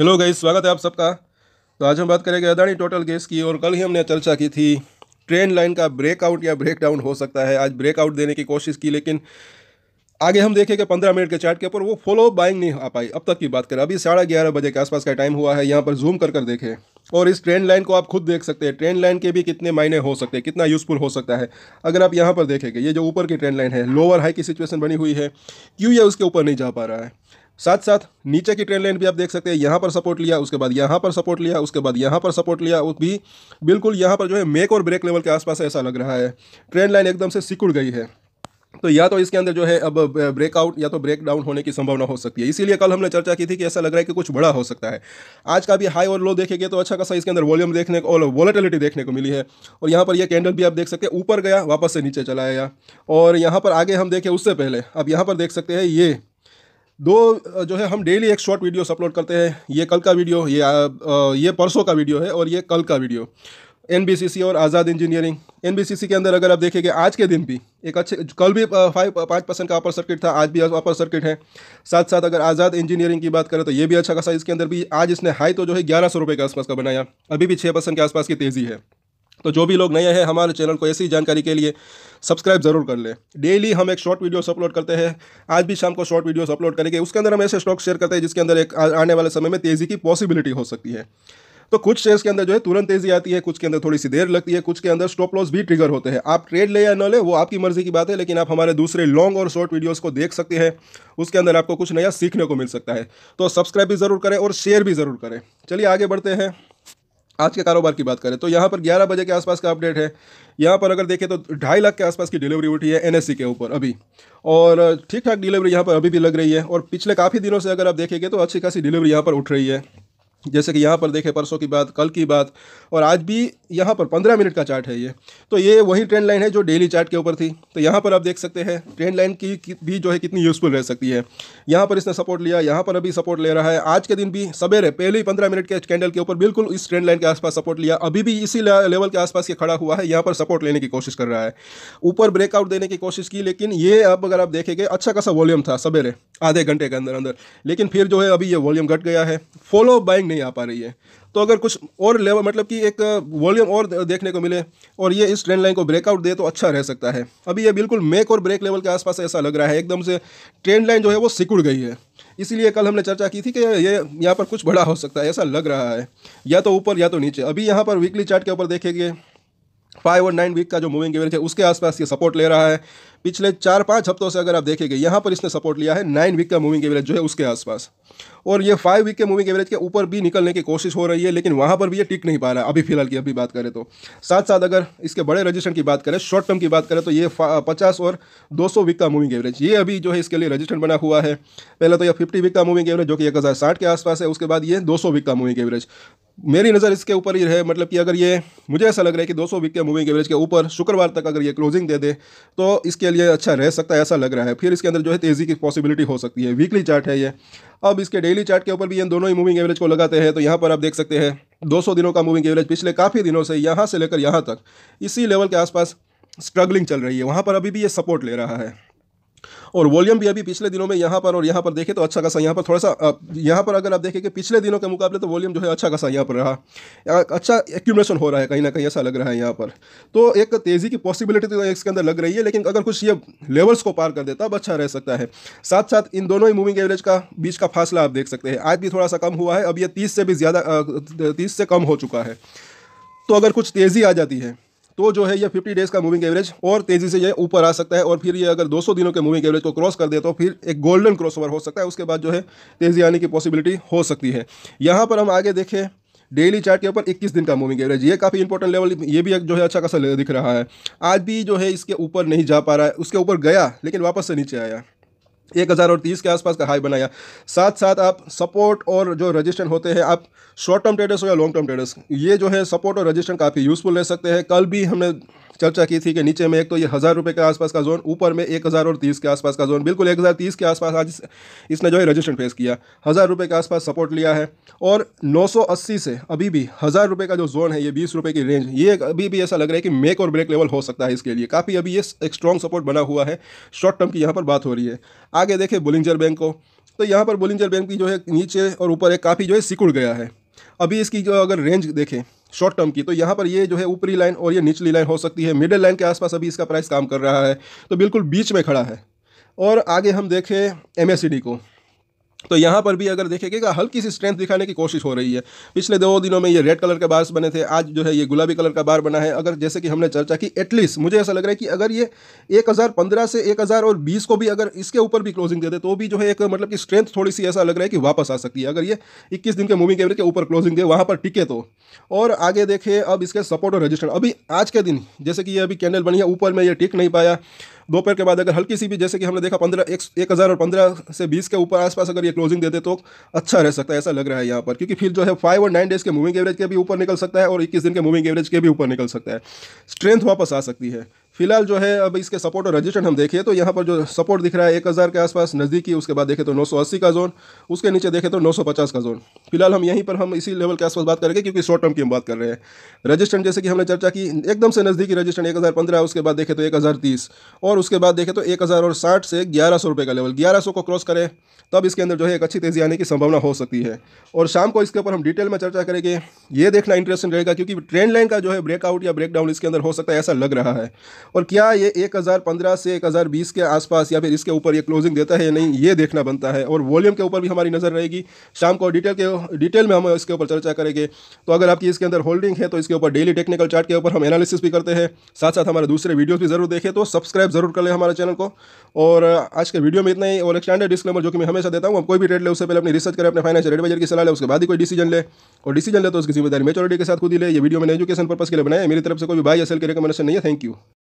hello गई स्वागत है आप सबका तो आज हम बात करेंगे अदानी टोटल गैस की और कल ही हमने चर्चा की थी ट्रेन लाइन का ब्रेकआउट या ब्रेकडाउन हो सकता है आज ब्रेकआउट देने की कोशिश की लेकिन आगे हम देखेंगे पंद्रह मिनट के चार्ट के ऊपर वो फॉलो बाइंग नहीं आ पाई अब तक की बात करें अभी साढ़े ग्यारह बजे के आसपास का टाइम हुआ है यहाँ पर जूम कर कर देखें और इस ट्रेन लाइन को आप खुद देख सकते हैं ट्रेन लाइन के भी कितने मायने हो सकते हैं कितना यूज़फुल हो सकता है अगर आप यहाँ पर देखेंगे ये जो ऊपर की ट्रेन लाइन है लोअर हाई की सिचुएशन बनी हुई है क्यों ये उसके ऊपर नहीं जा पा रहा है साथ साथ नीचे की ट्रेन लाइन भी आप देख सकते हैं यहाँ पर सपोर्ट लिया उसके बाद यहाँ पर सपोर्ट लिया उसके बाद यहाँ पर सपोर्ट लिया वो भी बिल्कुल यहाँ पर जो है मेक और ब्रेक लेवल के आसपास ऐसा लग रहा है ट्रेन लाइन एकदम से सिकुड़ गई है तो या तो इसके अंदर जो है अब ब्रेकआउट या तो ब्रेक डाउन होने की संभावना हो सकती है इसीलिए कल हमने चर्चा की थी कि ऐसा लग रहा है कि कुछ बड़ा हो सकता है आज का भी हाई और लो देखेंगे तो अच्छा खासा इसके अंदर वॉल्यूम देखने को और वॉलेटिलिटी देखने को मिली है और यहाँ पर यह कैंडल भी आप देख सकते हैं ऊपर गया वापस से नीचे चला आया और यहाँ पर आगे हम देखें उससे पहले आप यहाँ पर देख सकते हैं ये दो जो है हम डेली एक शॉर्ट वीडियोस अपलोड करते हैं ये कल का वीडियो ये आ, ये परसों का वीडियो है और ये कल का वीडियो एन और आज़ाद इंजीनियरिंग एन के अंदर अगर आप देखेंगे आज के दिन भी एक अच्छे कल भी फाइव पाँच परसेंट का अपर सर्किट था आज भी अपर सर्किट है साथ साथ अगर आज़ाद इंजीनियरिंग की बात करें तो ये भी अच्छा खासा इसके अंदर भी आज इसने हाई तो जो है ग्यारह सौ रुपये के आसपास का बनाया अभी भी छः परसेंट के आसपास की तेज़ी है तो जो भी लोग नए हैं हमारे चैनल को ऐसी जानकारी के लिए सब्सक्राइब जरूर कर लें डेली हम एक शॉर्ट वीडियोस अपलोड करते हैं आज भी शाम को शॉर्ट वीडियोस अपलोड करेंगे उसके अंदर हम ऐसे स्टॉक शेयर करते हैं जिसके अंदर एक आने वाले समय में तेज़ी की पॉसिबिलिटी हो सकती है तो कुछ शेयर्स के अंदर जो है तुरंत तेज़ी आती है कुछ के अंदर थोड़ी सी देर लगती है कुछ के अंदर स्टॉप लॉस भी ट्रिगर होते हैं आप ट्रेड ले या न ले वो आपकी मर्जी की बात है लेकिन आप हमारे दूसरे लॉन्ग और शॉर्ट वीडियोज़ को देख सकते हैं उसके अंदर आपको कुछ नया सीखने को मिल सकता है तो सब्सक्राइब भी ज़रूर करें और शेयर भी ज़रूर करें चलिए आगे बढ़ते हैं आज के कारोबार की बात करें तो यहाँ पर ग्यारह बजे के आसपास का अपडेट है यहाँ पर अगर देखें तो ढाई लाख के आसपास की डिलीवरी उठी है एनएससी के ऊपर अभी और ठीक ठाक डिलीवरी यहाँ पर अभी भी लग रही है और पिछले काफ़ी दिनों से अगर आप देखेंगे तो अच्छी खासी डिलीवरी यहाँ पर उठ रही है जैसे कि यहाँ पर देखें परसों की बात कल की बात और आज भी यहाँ पर पंद्रह मिनट का चार्ट है ये तो ये वही ट्रेंड लाइन है जो डेली चार्ट के ऊपर थी तो यहाँ पर आप देख सकते हैं ट्रेंड लाइन की, भी जो है कितनी यूज़फुल रह सकती है यहाँ पर इसने सपोर्ट लिया यहाँ पर अभी सपोर्ट ले रहा है आज के दिन भी सवेरे पहले ही पंद्रह मिनट के कैंडल के ऊपर बिल्कुल इस ट्रेंड लाइन के आसपास सपोर्ट लिया अभी भी इसी लेवल के आसपास के खड़ा हुआ है यहाँ पर सपोर्ट लेने की कोशिश कर रहा है ऊपर ब्रेकआउट देने की कोशिश की लेकिन ये अब अगर आप देखेंगे अच्छा खासा वॉल्यूम था सवेरे आधे घंटे के अंदर अंदर लेकिन फिर जो है अभी ये वॉल्यूम घट गया है फॉलो बाइंग नहीं आ पा रही है तो अगर कुछ और लेवल मतलब कि एक वॉल्यूम और देखने को मिले और ये इस ट्रेंड लाइन को ब्रेकआउट दे तो अच्छा रह सकता है अभी ये बिल्कुल मेक और ब्रेक लेवल के आसपास ऐसा लग रहा है एकदम से ट्रेंड लाइन जो है वो सिकुड़ गई है इसीलिए कल हमने चर्चा की थी कि ये यहाँ पर कुछ बड़ा हो सकता है ऐसा लग रहा है या तो ऊपर या तो नीचे अभी यहाँ पर वीकली चार्ट के ऊपर देखेंगे फाइव और नाइन वीक का जो मूविंग एवरेज है उसके आसपास ये सपोर्ट ले रहा है पिछले चार पाँच हफ्तों से अगर आप देखेंगे यहाँ पर इसने सपोर्ट लिया है नाइन वीक का मूविंग एवरेज जो है उसके आसपास और ये फाइव वीक के मूविंग एवरेज के ऊपर भी निकलने की कोशिश हो रही है लेकिन वहाँ पर भी ये टिक नहीं पा रहा है अभी फिलहाल की अभी बात करें तो साथ साथ अगर इसके बड़े रजिस्टर की बात करें शॉर्ट टर्म की बात करें तो ये पचास और दो सौ वीक का मूविंग एवरेज ये अभी जो है इसके लिए रजिस्टर बना हुआ है पहले तो यह फिफ्टी वीक का मूविंग एवरेज जो कि एक हज़ार साठ के आसपास है उसके बाद ये दो सौ वीक का मूविंग एवरेज मेरी नज़र इसके ऊपर ही है मतलब कि अगर ये मुझे ऐसा लग रहा है कि 200 वीक के मूविंग एवरेज के ऊपर शुक्रवार तक अगर ये क्लोजिंग दे दे तो इसके लिए अच्छा रह सकता है ऐसा लग रहा है फिर इसके अंदर जो है तेज़ी की पॉसिबिलिटी हो सकती है वीकली चार्ट है ये अब इसके डेली चार्ट के ऊपर भी इन दोनों ही मूविंग एवरेज को लगाते हैं तो यहाँ पर आप देख सकते हैं दो दिनों का मूविंग एवरेज पिछले काफ़ी दिनों से यहाँ से लेकर यहाँ तक इसी लेवल के आसपास स्ट्रगलिंग चल रही है वहाँ पर अभी भी ये सपोर्ट ले रहा है और वॉल्यूम भी अभी पिछले दिनों में यहाँ पर और यहाँ पर देखें तो अच्छा खासा यहाँ पर थोड़ा सा यहाँ पर अगर आप देखें कि पिछले दिनों के मुकाबले तो वॉल्यूम जो है अच्छा खासा यहाँ पर रहा अच्छा एक्यूमेशन हो रहा है कहीं ना कहीं ऐसा लग रहा है यहाँ पर तो एक तेज़ी की पॉसिबिलिटी तो इसके अंदर लग रही है लेकिन अगर कुछ ये लेवल्स को पार कर दे तब अच्छा रह सकता है साथ साथ इन दोनों ही मूविंग एवरेज का बीच का फासला आप देख सकते हैं आज भी थोड़ा सा कम हुआ है अब ये तीस से भी ज़्यादा तीस से कम हो चुका है तो अगर कुछ तेज़ी आ जाती है तो जो है ये 50 डेज का मूविंग एवरेज और तेजी से ये ऊपर आ सकता है और फिर ये अगर 200 दिनों के मूविंग एवरेज को क्रॉस कर दे तो फिर एक गोल्डन क्रॉसओवर हो सकता है उसके बाद जो है तेजी आने की पॉसिबिलिटी हो सकती है यहाँ पर हम आगे देखें डेली चार्ट के ऊपर 21 दिन का मूविंग एवरेज ये काफ़ी इंपॉर्टेंट लेवल ये भी एक जो है अच्छा खासा दिख रहा है आज भी जो है इसके ऊपर नहीं जा पा रहा है उसके ऊपर गया लेकिन वापस से नीचे आया एक हज़ार और तीस के आसपास का हाई बनाया साथ साथ आप सपोर्ट और जो रजिस्टेंट होते हैं आप शॉर्ट टर्म ट्रेडर्स हो या लॉन्ग टर्म ट्रेडर्स ये जो है सपोर्ट और रजिस्टेंट काफ़ी यूज़फुल रह सकते हैं कल भी हमने चर्चा की थी कि नीचे में एक तो ये हज़ार रुपये के आसपास का जोन ऊपर में एक हज़ार और तीस के आसपास का जोन बिल्कुल एक हज़ार तीस के आसपास आज इसने जो है रजिस्ट्रेशन फेस किया हज़ार रुपये के आसपास सपोर्ट लिया है और नौ सौ अस्सी से अभी भी हज़ार रुपये का जो जोन है ये बीस रुपये की रेंज ये अभी भी ऐसा लग रहा है कि मेक और ब्रेक लेवल हो सकता है इसके लिए काफ़ी अभी ये एक स्ट्रॉन्ग सपोर्ट बना हुआ है शॉर्ट टर्म की यहाँ पर बात हो रही है आगे देखें बुलिंजर बैंक को तो यहाँ पर बुलिंजर बैंक की जो है नीचे और ऊपर एक काफ़ी जो है सिकुड़ गया है अभी इसकी जो अगर रेंज देखें शॉर्ट टर्म की तो यहाँ पर ये जो है ऊपरी लाइन और ये निचली लाइन हो सकती है मिडिल लाइन के आसपास अभी इसका प्राइस काम कर रहा है तो बिल्कुल बीच में खड़ा है और आगे हम देखें एम को तो यहाँ पर भी अगर देखेगा हल्की सी स्ट्रेंथ दिखाने की कोशिश हो रही है पिछले दो दिनों में ये रेड कलर के बार्स बने थे आज जो है ये गुलाबी कलर का बार बना है अगर जैसे कि हमने चर्चा की एटलीस्ट मुझे ऐसा लग रहा है कि अगर ये एक से एक और बीस को भी अगर इसके ऊपर भी क्लोजिंग दे दे तो भी जो है एक मतलब कि स्ट्रेंथ थोड़ी सी ऐसा लग रहा है कि वापस आ सकती है अगर ये इक्कीस दिन के मूविंग एवरेज के ऊपर क्लोजिंग दे वहाँ पर टिके तो और आगे देखे अब इसके सपोर्ट और रजिस्टर अभी आज के दिन जैसे कि ये अभी कैंडल बनी है ऊपर में ये टिक नहीं पाया दोपहर के बाद अगर हल्की सी भी जैसे कि हमने देखा पंद्रह एक, एक हज़ार और पंद्रह से बीस के ऊपर आसपास अगर ये क्लोजिंग देते तो अच्छा रह सकता है ऐसा लग रहा है यहाँ पर क्योंकि फिर जो है फाइव और नाइन डेज के मूविंग एवरेज के भी ऊपर निकल सकता है और इक्कीस दिन के मूविंग एवरेज के भी ऊपर निकल सकता है स्ट्रेंथ वापस आ सकती है फिलहाल जो है अब इसके सपोर्ट और रजिस्टेंट हम देखिए तो यहाँ पर जो सपोर्ट दिख रहा है एक हज़ार के आसपास नज़दीकी उसके बाद देखे तो 980 का जोन उसके नीचे देखे तो 950 का जोन फिलहाल हम यहीं पर हम इसी लेवल के आसपास बात करेंगे क्योंकि शॉर्ट टर्म की हम बात कर रहे हैं रजिस्टेंट जैसे कि हमने चर्चा की एकदम से नज़दीकी रजिस्टेंट एक हज़ार उसके बाद देखे तो एक और उसके बाद देखे तो एक और साठ से ग्यारह सौ का लेवल ग्यारह को क्रॉस करें तब इसके अंदर जो है एक अच्छी तेज़ी आने की संभावना हो सकती है और शाम को इसके ऊपर हम डिटेल में चर्चा करेंगे ये देखना इंटरेस्टिंग रहेगा क्योंकि ट्रेंड लाइन का जो है ब्रेकआउट या ब्रेकडाउन इसके अंदर हो सकता है ऐसा लग रहा है और क्या ये 1015 से 1020 के आसपास या फिर इसके ऊपर ये क्लोजिंग देता है या नहीं ये देखना बनता है और वॉल्यूम के ऊपर भी हमारी नज़र रहेगी शाम को डिटेल के डिटेल में हम इसके ऊपर चर्चा करेंगे तो अगर आपकी इसके अंदर होल्डिंग है तो इसके ऊपर डेली टेक्निकल चार्ट के ऊपर हम एनालिसिस भी करते हैं साथ साथ हमारे दूसरे वीडियोज़ भी जरूर देखें तो सब्सक्राइब जरूर कर लें हमारे चैनल को और आज के वीडियो में इतना ही और एक स्टैंडर्ड डिस्क्लेमर जो कि मैं हमेशा देता हूँ कोई भी ट्रेड ले उससे पहले अपनी रिसर्च करें अपने फाइनेंशियल एडवाइजर की सलाह ले उसके बाद ही कोई डिसीजन ले और डिसीजन ले तो उसकी जिम्मेदारी मेचोरिटी के साथ खुद ही ले ये वीडियो मैंने एजुकेशन पर्पस के लिए बनाया मेरी तरफ से कोई बाई या सेल के रिकमेंडेशन नहीं है थैंक यू